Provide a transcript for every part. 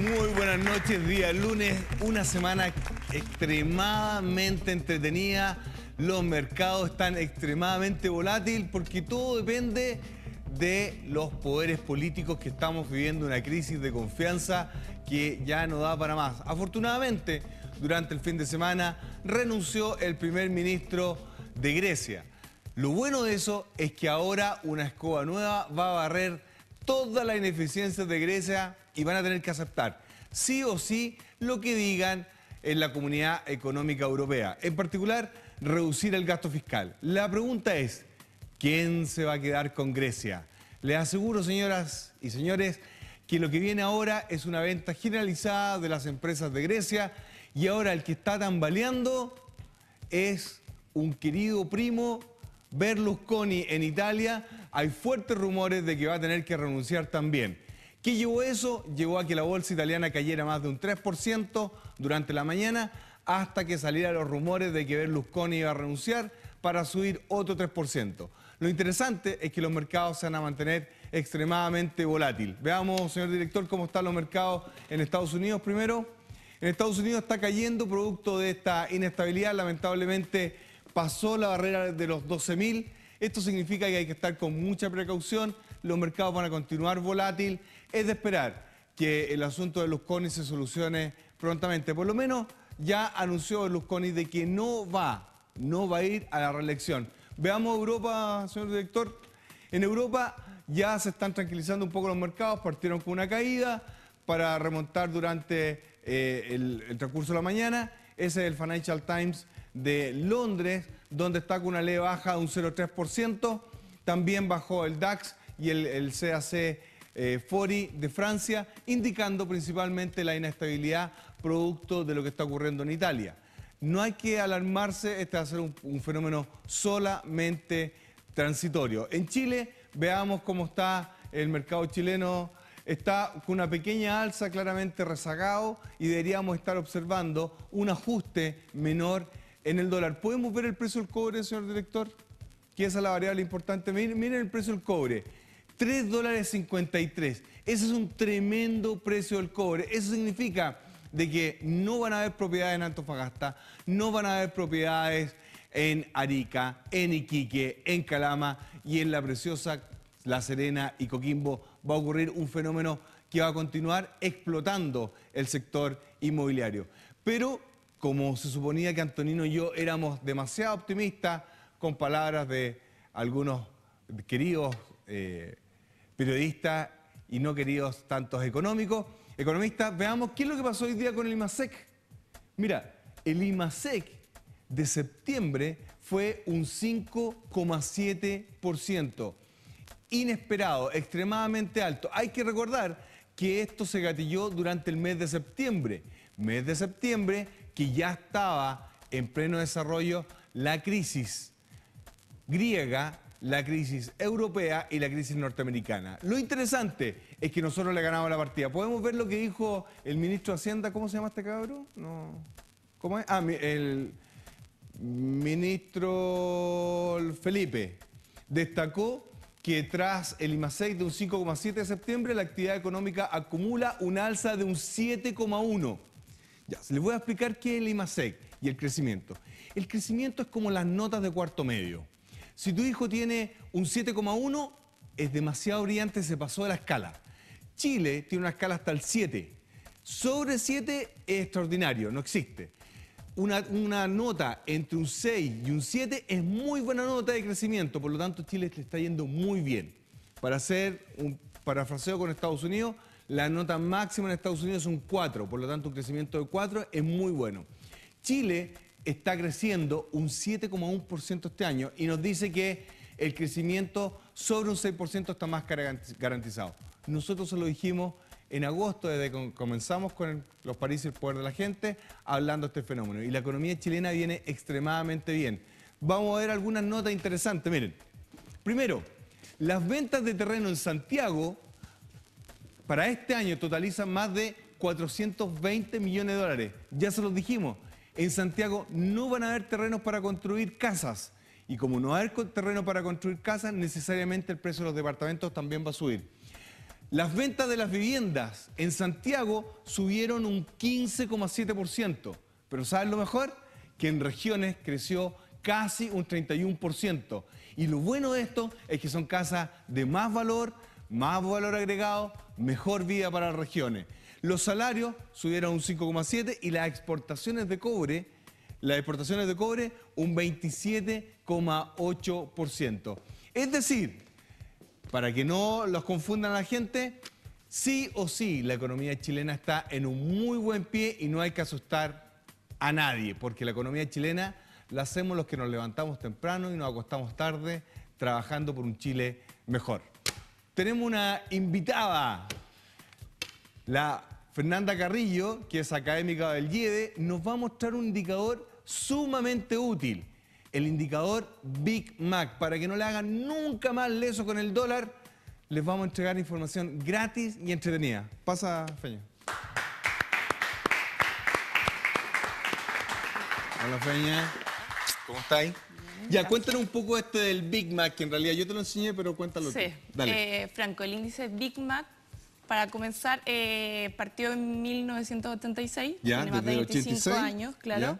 Muy buenas noches, día lunes, una semana extremadamente entretenida. Los mercados están extremadamente volátiles porque todo depende de los poderes políticos que estamos viviendo una crisis de confianza que ya no da para más. Afortunadamente, durante el fin de semana renunció el primer ministro de Grecia. Lo bueno de eso es que ahora una escoba nueva va a barrer toda la ineficiencia de Grecia y van a tener que aceptar sí o sí lo que digan en la Comunidad Económica Europea, en particular reducir el gasto fiscal. La pregunta es, ¿quién se va a quedar con Grecia? Les aseguro, señoras y señores, que lo que viene ahora es una venta generalizada de las empresas de Grecia y ahora el que está tambaleando es un querido primo Berlusconi en Italia, hay fuertes rumores de que va a tener que renunciar también. ¿Qué llevó eso? Llevó a que la bolsa italiana cayera más de un 3% durante la mañana hasta que salieran los rumores de que Berlusconi iba a renunciar para subir otro 3%. Lo interesante es que los mercados se van a mantener extremadamente volátil. Veamos, señor director, cómo están los mercados en Estados Unidos primero. En Estados Unidos está cayendo producto de esta inestabilidad, lamentablemente pasó la barrera de los 12.000. Esto significa que hay que estar con mucha precaución, los mercados van a continuar volátil. Es de esperar que el asunto de Lusconi se solucione prontamente. Por lo menos ya anunció Lusconi de que no va, no va a ir a la reelección. Veamos Europa, señor director. En Europa ya se están tranquilizando un poco los mercados, partieron con una caída para remontar durante eh, el, el transcurso de la mañana. Ese es el Financial Times de Londres, donde está con una LEY baja de un 0,3%. También bajó el DAX y el, el CAC eh, Fori de Francia, indicando principalmente la inestabilidad producto de lo que está ocurriendo en Italia. No hay que alarmarse, este va a ser un, un fenómeno solamente transitorio. En Chile, veamos cómo está el mercado chileno. Está con una pequeña alza claramente rezagado y deberíamos estar observando un ajuste menor en el dólar, ¿podemos ver el precio del cobre, señor director? Que esa es la variable importante. Miren, el precio del cobre. 3 dólares 53. Ese es un tremendo precio del cobre. Eso significa de que no van a haber propiedades en Antofagasta, no van a haber propiedades en Arica, en Iquique, en Calama y en la preciosa La Serena y Coquimbo va a ocurrir un fenómeno que va a continuar explotando el sector inmobiliario. Pero como se suponía que Antonino y yo éramos demasiado optimistas con palabras de algunos queridos eh, periodistas y no queridos tantos económicos, economistas, veamos qué es lo que pasó hoy día con el IMASEC. Mira, el IMASEC de septiembre fue un 5,7%. Inesperado, extremadamente alto. Hay que recordar que esto se gatilló durante el mes de septiembre. Mes de septiembre que ya estaba en pleno desarrollo la crisis griega, la crisis europea y la crisis norteamericana. Lo interesante es que nosotros le ganamos la partida. ¿Podemos ver lo que dijo el ministro de Hacienda? ¿Cómo se llama este cabrón? No. ¿Cómo es? Ah, el ministro Felipe destacó que tras el 6 de un 5,7 de septiembre, la actividad económica acumula un alza de un 7,1 les voy a explicar qué es el IMASEC y el crecimiento. El crecimiento es como las notas de cuarto medio. Si tu hijo tiene un 7,1, es demasiado brillante, se pasó de la escala. Chile tiene una escala hasta el 7. Sobre 7 es extraordinario, no existe. Una, nota entre un 6 y un 7 es muy buena nota de crecimiento, por lo tanto Chile le está yendo muy bien. Para hacer un parafraseo con Estados Unidos, la nota máxima en Estados Unidos es un 4, por lo tanto un crecimiento de 4 es muy bueno. Chile está creciendo un 7,1% este año y nos dice que el crecimiento sobre un 6% está más garantizado. Nosotros se lo dijimos en agosto, desde que comenzamos con los París y el poder de la gente, hablando de este fenómeno. Y la economía chilena viene extremadamente bien. Vamos a ver algunas notas interesantes. Miren, primero, las ventas de terreno en Santiago para este año totalizan más de 420 millones de dólares. Ya se los dijimos, en Santiago no van a haber terrenos para construir casas. Y como no haber terreno para construir casas, necesariamente el precio de los departamentos también va a subir. Las ventas de las viviendas en Santiago subieron un 15,7%, pero ¿saben lo mejor? Que en regiones creció casi un 31%. Y lo bueno de esto es que son casas de más valor, más valor agregado, mejor vida para las regiones. Los salarios subieron un 5,7 y las exportaciones de cobre, las exportaciones de cobre un 27,8%. Es decir, para que no los confundan la gente, sí o sí la economía chilena está en un muy buen pie y no hay que asustar a nadie, porque la economía chilena la hacemos los que nos levantamos temprano y nos acostamos tarde trabajando por un Chile mejor. Tenemos una invitada, la Fernanda Carrillo, que es académica del IEDE, nos va a mostrar un indicador sumamente útil, el indicador Big Mac. Para que no le hagan nunca más leso con el dólar, les vamos a entregar información gratis y entretenida. Pasa, Feña. Hola, Feña. ¿Cómo estáis? Ya, cuéntanos un poco este del Big Mac, que en realidad yo te lo enseñé, pero cuéntalo sí. tú. Dale. Eh, Franco, el índice Big Mac, para comenzar, eh, partió en 1986, ya, tiene más de 25 años, claro.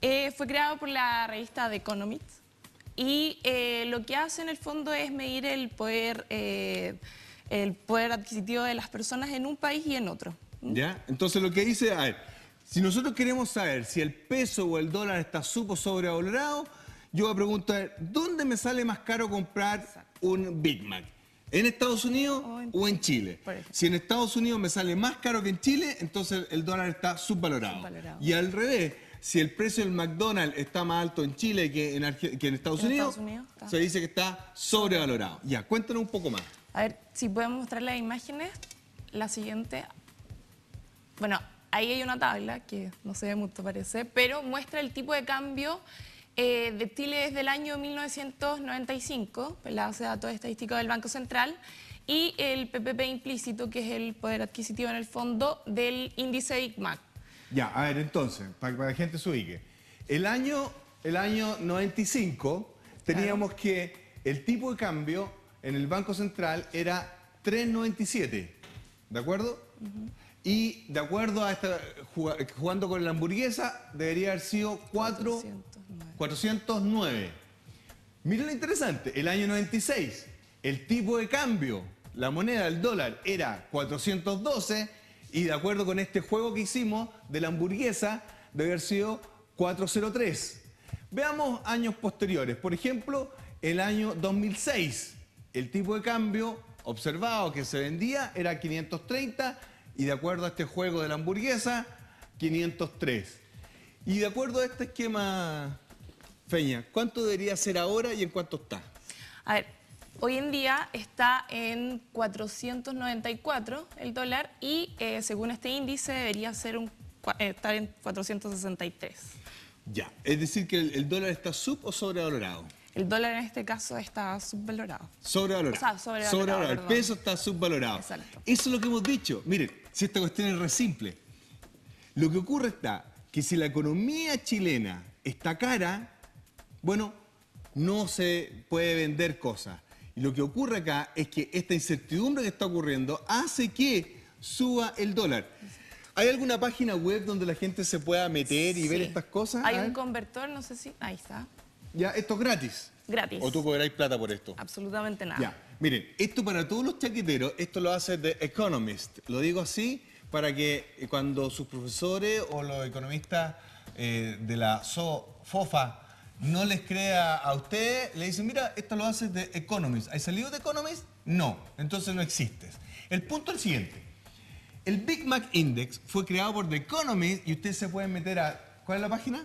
Eh, fue creado por la revista The Economist y lo que hace en el fondo es medir el poder, el poder adquisitivo de las personas en un país y en otro. ¿Mm? Ya, entonces lo que dice, a ver, si nosotros queremos saber si el peso o el dólar está supo sobrevalorado, yo a PREGUNTAR, ¿dónde me sale más caro comprar un Big Mac? ¿En Estados Unidos o en, Chile? Si en Estados Unidos me sale más caro que en Chile, entonces el dólar está subvalorado. Y al revés, si el precio del McDonald's está más alto en Chile que en, Estados, Unidos, se dice que está sobrevalorado. Ya, cuéntanos un poco más. A ver, si podemos mostrar las imágenes, la siguiente. Bueno, ahí hay una tabla que no se ve mucho, parece, pero muestra el tipo de cambio eh, de Chile desde el año 1995, la base de datos estadísticos del Banco Central, y el PPP implícito, que es el poder adquisitivo en el fondo del índice ICMAC. Ya, a ver, entonces, para que la gente se ubique. El año, el año 95 teníamos que el tipo de cambio en el Banco Central era 3.97, ¿de acuerdo? Y de acuerdo a esta, jugando con la hamburguesa, debería haber sido 4... 409. Miren lo interesante, el año 96, el tipo de cambio, la moneda, el dólar, era 412 y de acuerdo con este juego que hicimos de la hamburguesa, debe haber sido 403. Veamos años posteriores, por ejemplo, el año 2006, el tipo de cambio observado que se vendía era 530 y de acuerdo a este juego de la hamburguesa, 503. Y de acuerdo a este esquema Feña, ¿cuánto debería ser ahora y en cuánto está? A ver, Hoy en día está en 494 el dólar y eh, según este índice debería ser un, eh, estar en 463. Ya, es decir que el, dólar está sub o sobrevalorado. El dólar en este caso está subvalorado. Sobrevalorado. O sea, sobrevalorado. sobrevalorado. El peso está subvalorado. Exacto. Eso es lo que hemos dicho. Miren, si esta cuestión es re simple. Lo que ocurre está que si la economía chilena está cara, bueno, no se puede vender cosas. Y lo que ocurre acá es que esta incertidumbre que está ocurriendo hace que suba el dólar. ¿Hay alguna página web donde la gente se pueda meter y ver estas cosas? Hay un convertor, no sé si... Ahí está. Ya, esto es gratis. Gratis. ¿O tú cobráis plata por esto? Absolutamente nada. miren, esto para todos los chaqueteros, esto lo hace The Economist. Lo digo así para que eh, cuando sus profesores o los economistas eh, de la fofa no les crea a usted, le dicen, mira, esto lo haces de Economist. ¿Hay salido de Economist? No, entonces no existes. El punto es el siguiente. El Big Mac Index fue creado por The Economist y ustedes se pueden meter a... ¿Cuál es la página?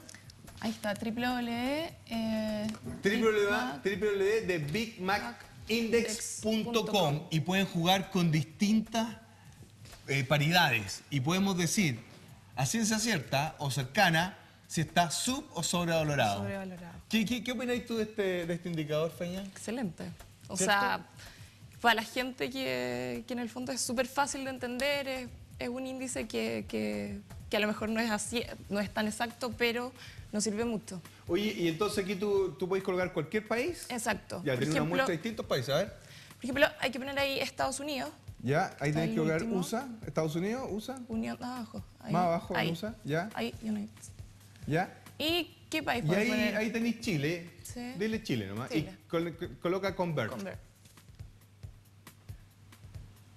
Ahí está, www... Eh, y pueden jugar con distintas eh, paridades. Y podemos decir, a ciencia cierta o cercana, si está sub o sobrevalorado. Sobrevalorado. ¿Qué, opináis tú este, de este, indicador, Feña? Excelente. O sea, para la gente que, que en el fondo es súper fácil de entender, es, un índice que, a lo mejor no es así, no es tan exacto, pero nos sirve mucho. Oye, y entonces aquí tú, tú puedes colgar cualquier país. Exacto. Ya, tiene una distintos países, a ver. Por ejemplo, hay que poner ahí Estados Unidos. Ya, ahí tienes que colgar USA, Estados Unidos, USA. Unión, abajo. Más abajo, USA, ya. Ahí, United ¿Ya? ¿Y qué país ahí, ahí tenéis Chile. Dile Chile nomás. Y coloca convert. convert.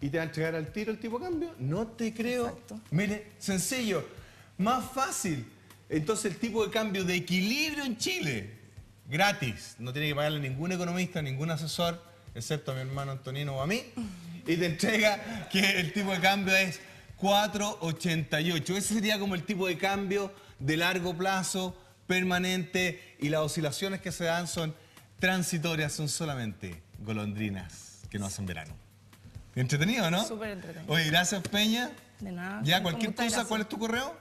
Y te va a entregar al tiro el tipo de cambio. No te creo. Mire, sencillo. Más fácil. Entonces el tipo de cambio de equilibrio en Chile. Gratis. No tiene que pagarle ningún economista, ningún asesor, excepto a mi hermano Antonino o a mí. Y te entrega que el tipo de cambio es 4,88. Ese sería como el tipo de cambio de largo plazo, permanente, y las oscilaciones que se dan son transitorias, son solamente golondrinas que no hacen verano. Entretenido, ¿no? Súper entretenido. Oye, gracias Peña. De nada. Ya, cualquier cosa, ¿cuál es tu correo?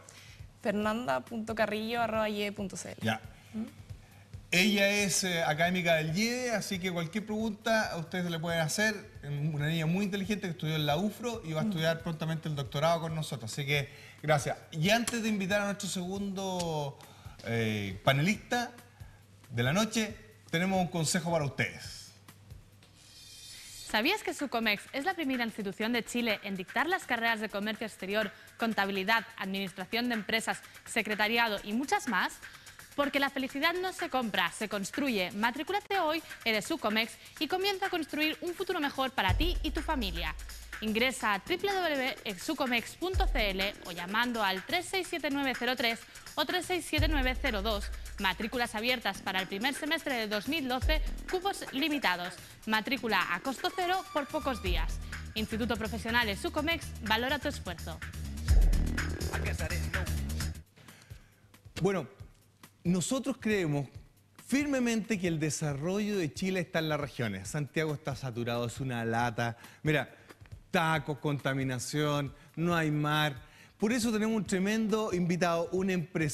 fernanda.carrillo.ye.cl Ya. ¿Mm? Ella es eh, académica del IEDE, así que cualquier pregunta a ustedes le pueden hacer. Una niña muy inteligente que estudió en la UFRO y va a mm. estudiar prontamente el doctorado con nosotros. Así que gracias. Y antes de invitar a nuestro segundo eh, panelista de la noche, tenemos un consejo para ustedes. ¿Sabías que Sucomex es la primera institución de Chile en dictar las carreras de comercio exterior, contabilidad, administración de empresas, secretariado y muchas más? Porque la felicidad no se compra, se construye. Matrículate hoy, en Sucomex y comienza a construir un futuro mejor para ti y tu familia. Ingresa a www.exucomex.cl o llamando al 367903 o 367902. Matrículas abiertas para el primer semestre de 2012, cupos limitados. Matrícula a costo cero por pocos días. Instituto Profesional Sucomex valora tu esfuerzo. Bueno, nosotros creemos firmemente que el desarrollo de Chile está en las regiones. Santiago está saturado, es una lata. Mira, tacos, contaminación, no hay mar. Por eso tenemos un tremendo invitado, un empresario.